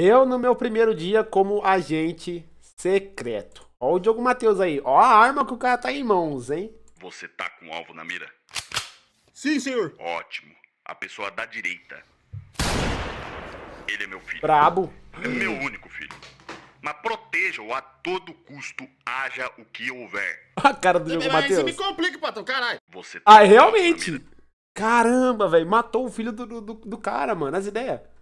Eu, no meu primeiro dia como agente secreto. Ó o Diogo Matheus aí. Ó a arma que o cara tá em mãos, hein? Você tá com o alvo na mira? Sim, senhor. Ótimo. A pessoa da direita. Ele é meu filho. Brabo. É meu único filho. Mas proteja-o a todo custo, haja o que houver. A cara do Diogo Matheus. Você me complica, patrão, caralho. Você tá ah, realmente. Caramba, velho. Matou o filho do, do, do cara, mano. As ideias.